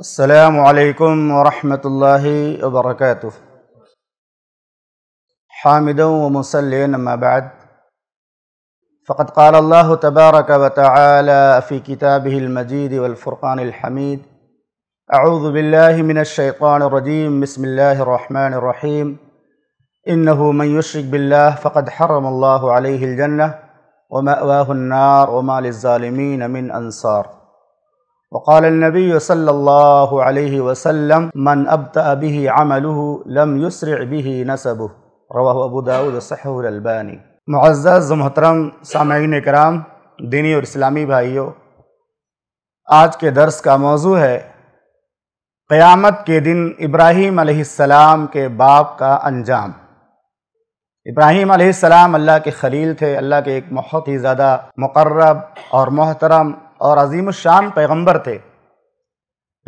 السلام عليكم ورحمة الله وبركاته حامدا ومسليا أما بعد فقد قال الله تبارك وتعالى في كتابه المجيد والفرقان الحميد أعوذ بالله من الشيطان الرجيم بسم الله الرحمن الرحيم إنه من يشرك بالله فقد حرم الله عليه الجنة ومأواه النار وما للظالمين من أنصار وقال النبي صلى الله عليه وسلم من أبدأ به عمله لم يسرع به نسبه रवा अबू दाऊद सहुलबानी मुआज़ मोहतरम सामीन कराम दीनी और इस्लामी भाइयों आज के दर्स का मौजू है क़यामत के दिन इब्राहीम अलैहिस्सलाम के बाप का अंजाम इब्राहीम अलैहिस्सलाम अल्लाह के खलील थे अल्लाह के एक बहुत ही ज़्यादा मुकर्रब और मोहतरम और अजीम शान पैगंबर थे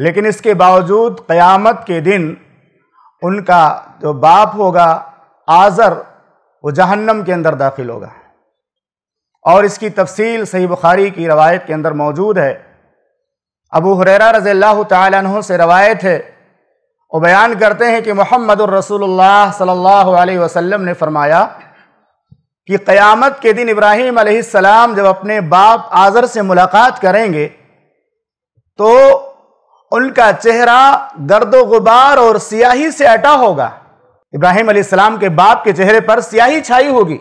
लेकिन इसके बावजूद क़यामत के दिन उनका जो बाप होगा आज़र वो जहन्नम के अंदर दाखिल होगा और इसकी तफसील सही बुखारी की रवायत के अंदर मौजूद है अबू हुररा रज़ी अल्लाह तु से रवायत है वो बयान करते हैं कि मोहम्मद रसूलुल्लाह सल्लल्लाहु अलैहि वसल्लम ने फरमाया कि क़यामत के दिन इब्राहिम सलाम जब अपने बाप आज़र से मुलाकात करेंगे तो उनका चेहरा गर्द गुबार और सियाही से अटा होगा इब्राहिम सलाम के बाप के चेहरे पर सियाही छाई होगी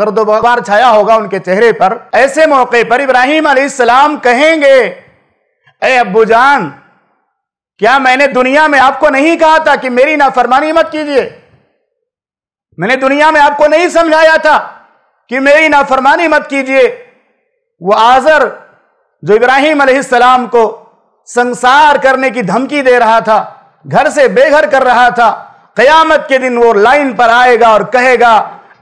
गर्द गुबार छाया होगा उनके चेहरे पर ऐसे मौके पर इब्राहिम सलाम कहेंगे ए अब्बू जान क्या मैंने दुनिया में आपको नहीं कहा था कि मेरी नाफरमानी मत कीजिए मैंने दुनिया में आपको नहीं समझाया था कि मेरी नाफरमानी मत कीजिए वो आजर जो इब्राहिम सलाम को संसार करने की धमकी दे रहा था घर से बेघर कर रहा था कयामत के दिन वो लाइन पर आएगा और कहेगा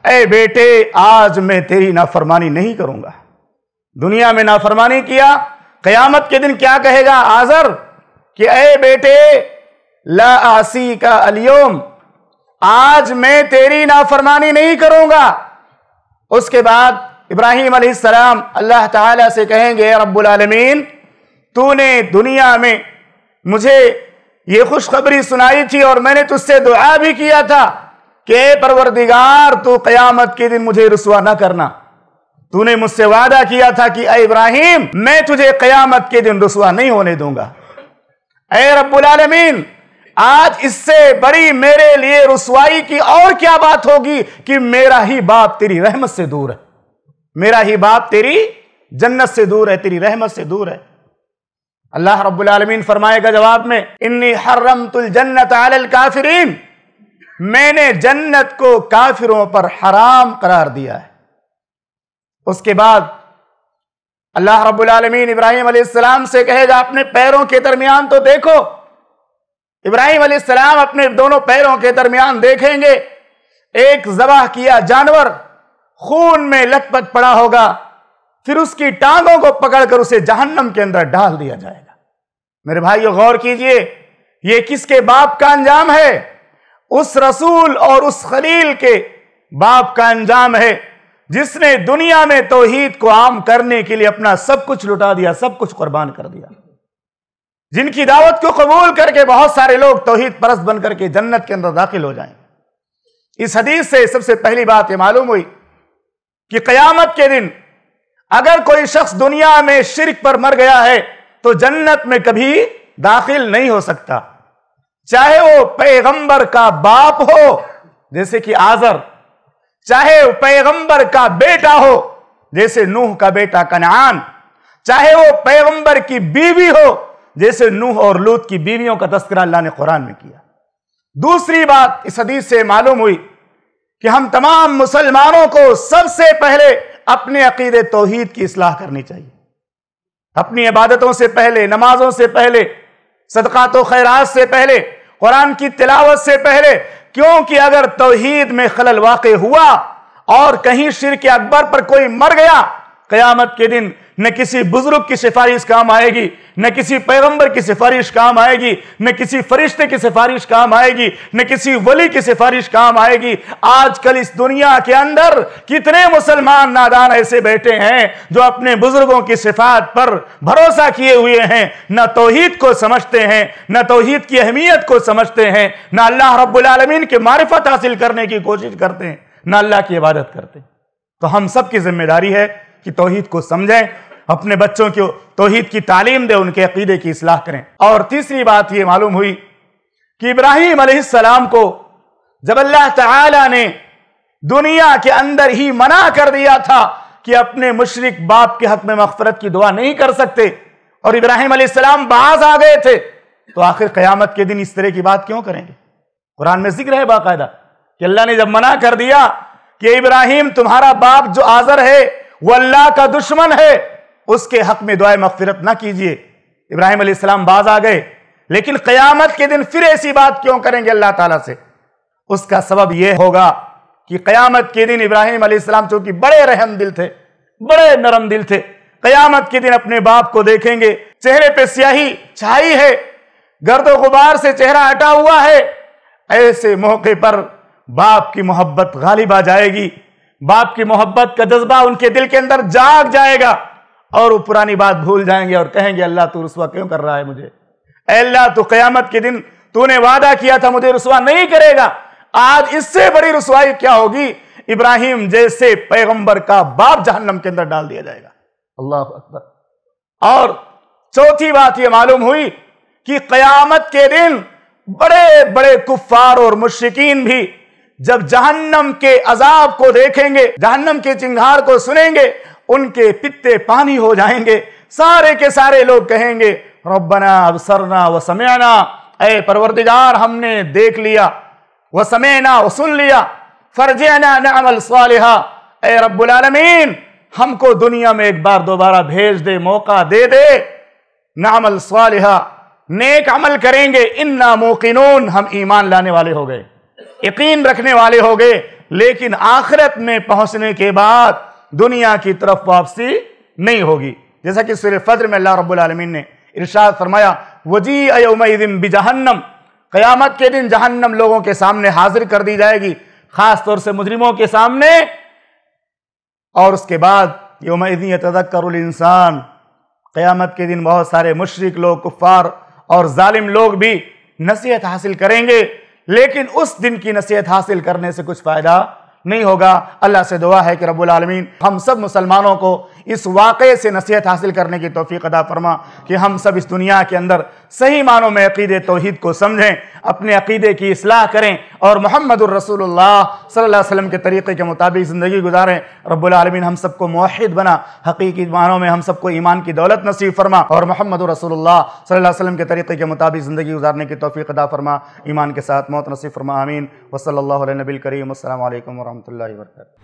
ए बेटे आज मैं तेरी नाफरमानी नहीं करूंगा दुनिया में नाफरमानी किया कयामत के दिन क्या कहेगा आजर कि ए बेटे ला आसी का अलियोम आज मैं तेरी नाफरमानी नहीं करूंगा उसके बाद इब्राहिम सलाम अल्लाह ताला से कहेंगे रब्बुल आलमीन तूने दुनिया में मुझे ये खुशखबरी सुनाई थी और मैंने तुझसे दुआ भी किया था कि परवरदिगार तू क़यामत के दिन मुझे रसुआ ना करना तूने मुझसे वादा किया था कि ए इब्राहिम मैं तुझे क़यामत के दिन रसुआ नहीं होने दूंगा ए रब्बुल आलमीन आज इससे बड़ी मेरे लिए रसवाई की और क्या बात होगी कि मेरा ही बाप तेरी रहमत से दूर है मेरा ही बाप तेरी जन्नत से दूर है तेरी रहमत से दूर है अल्लाह रब्बुल आलमीन फरमाएगा जवाब में इन्नी हर्रम तुल जन्नत काफिरीन मैंने जन्नत को काफिरों पर हराम करार दिया है उसके बाद अल्लाह रब्बुल आलमीन इब्राहिम अलैहिस्सलाम से कहेगा अपने पैरों के दरमियान तो देखो इब्राहिम सलाम अपने दोनों पैरों के दरमियान देखेंगे एक जबह किया जानवर खून में लथपथ पड़ा होगा फिर उसकी टांगों को पकड़कर उसे जहन्नम के अंदर डाल दिया जाएगा मेरे भाइयों गौर कीजिए ये किसके बाप का अंजाम है उस रसूल और उस खलील के बाप का अंजाम है जिसने दुनिया में तोहीद को आम करने के लिए अपना सब कुछ लुटा दिया सब कुछ कुर्बान कर दिया जिनकी दावत को कबूल करके बहुत सारे लोग तोहहीद परस्त बन करके जन्नत के अंदर दाखिल हो जाएं इस हदीस से सबसे पहली बात यह मालूम हुई कि कयामत के दिन अगर कोई शख्स दुनिया में शिरक पर मर गया है तो जन्नत में कभी दाखिल नहीं हो सकता चाहे वो पैगंबर का बाप हो जैसे कि आजर चाहे वो पैगंबर का बेटा हो जैसे नूह का बेटा कनान चाहे वो पैगंबर की बीवी हो जैसे नूह और लूत की बीवियों का तस्करा अल्लाह ने कुरान में किया दूसरी बात इस हदीस से मालूम हुई कि हम तमाम मुसलमानों को सबसे पहले अपने अकीद तोहहीद की असलाह करनी चाहिए अपनी इबादतों से पहले नमाजों से पहले सदक़ात खैरात से पहले कुरान की तिलावत से पहले क्योंकि अगर तोहहीद में खलल वाक़ हुआ और कहीं शिर के अकबर पर कोई मर गया कयामत के दिन न किसी बुजुर्ग की सिफारिश काम आएगी न किसी पैगंबर की सिफारिश काम आएगी न किसी फरिश्ते की सिफारिश काम आएगी न किसी वली की सिफारिश काम आएगी आजकल इस दुनिया के अंदर कितने मुसलमान नादान ऐसे बैठे हैं जो अपने बुजुर्गों की सिफात पर भरोसा किए हुए हैं न तोहीद को समझते हैं न तोहीद की अहमियत को समझते हैं न अल्लाह रब्बुलमीन की मारिफत हासिल करने की कोशिश करते हैं न अल्लाह की इबादत करते हैं तो हम सब की जिम्मेदारी है कि तोहहीद को समझें अपने बच्चों को तोहहीद की तालीम दें उनके अकीदे की असलाह करें और तीसरी बात यह मालूम हुई कि इब्राहिम अलैहिस्सलाम को जब अल्लाह ताला ने दुनिया के अंदर ही मना कर दिया था कि अपने मुशरक बाप के हक में मफफरत की दुआ नहीं कर सकते और इब्राहिम अलैहिस्सलाम बाज आ गए थे तो आखिर क़यामत के दिन इस तरह की बात क्यों करेंगे कुरान में जिक्र है बाकायदा कि अल्लाह ने जब मना कर दिया कि इब्राहिम तुम्हारा बाप जो आजर है वो अल्लाह का दुश्मन है उसके हक में दुआ मगफिरत ना कीजिए इब्राहिम अलैहिस्सलाम बाज आ गए लेकिन क़यामत के दिन फिर ऐसी बात क्यों करेंगे अल्लाह ताला से उसका सबब यह होगा कि क़यामत के दिन इब्राहिम अलैहिस्सलाम चूंकि बड़े रहम दिल थे बड़े नरम दिल थे क़यामत के दिन अपने बाप को देखेंगे चेहरे पे स्याही छाई है गर्दो गुबार से चेहरा हटा हुआ है ऐसे मौके पर बाप की मोहब्बत गालिब आ जाएगी बाप की मोहब्बत का जज्बा उनके दिल के अंदर जाग जाएगा और वो पुरानी बात भूल जाएंगे और कहेंगे अल्लाह तू रसुआ क्यों कर रहा है मुझे अल्लाह तो क़यामत के दिन तूने वादा किया था मुझे रसुआ नहीं करेगा आज इससे बड़ी रसवाई क्या होगी इब्राहिम जैसे पैगंबर का बाप जहन्नम के अंदर डाल दिया जाएगा अल्लाह अकबर और चौथी बात यह मालूम हुई कि कयामत के दिन बड़े बड़े कुफार और मुश्किन भी जब जहन्नम के अजाब को देखेंगे जहन्नम के चिंगार को सुनेंगे उनके पित्ते पानी हो जाएंगे सारे के सारे लोग कहेंगे अब सरना व समयना अय परवरदिगार हमने देख लिया व समयना व सुन लिया फर्जना नमल सालिहा ए रबालमीन हमको दुनिया में एक बार दोबारा भेज दे मौका दे दे नामल सालिहा नेक अमल करेंगे इन नामोकिन हम ईमान लाने वाले हो गए यकीन रखने वाले हो गए लेकिन आखिरत में पहुंचने के बाद दुनिया की तरफ वापसी नहीं होगी जैसा कि सूर्य फज्र में अल्लाह रब्बुल आलमीन ने इरशाद फरमाया वजी अयोमिन बिजहन्नम क़यामत के दिन जहन्नम लोगों के सामने हाजिर कर दी जाएगी ख़ास तौर से मुजरिमों के सामने और उसके बाद योमिन तदक्कर इंसान क़यामत के दिन बहुत सारे मुशरक लोग कुफ़ार और ालिम लोग भी नसीहत हासिल करेंगे लेकिन उस दिन की नसीहत हासिल करने से कुछ फ़ायदा नहीं होगा अल्लाह से दुआ है कि रब्बुल आलमीन हम सब मुसलमानों को इस वाक़े से नसीहत हासिल करने की तोफ़ी अदा फरमा कि हम सब इस दुनिया के अंदर सही मानों में अकीद तोहद को समझें अपने अकीदे की असलाह करें और महमद रसोल्ला वसम के तरीक़े के मुताबिक ज़िंदगी गुजारें रबालमीन हम सबको माहिद बना हकीकी मानों में हम सबको ईमान की दौलत नसीब फरमा और महमद रसोल्ला वसम के तरीक़े के मुताबिक ज़िंदगी गुजारने की तोफ़ी अदा फरमा ईमान के साथ मौत नसीब फरमा अमीन वसल नबी करीम असल वरहमल वर्क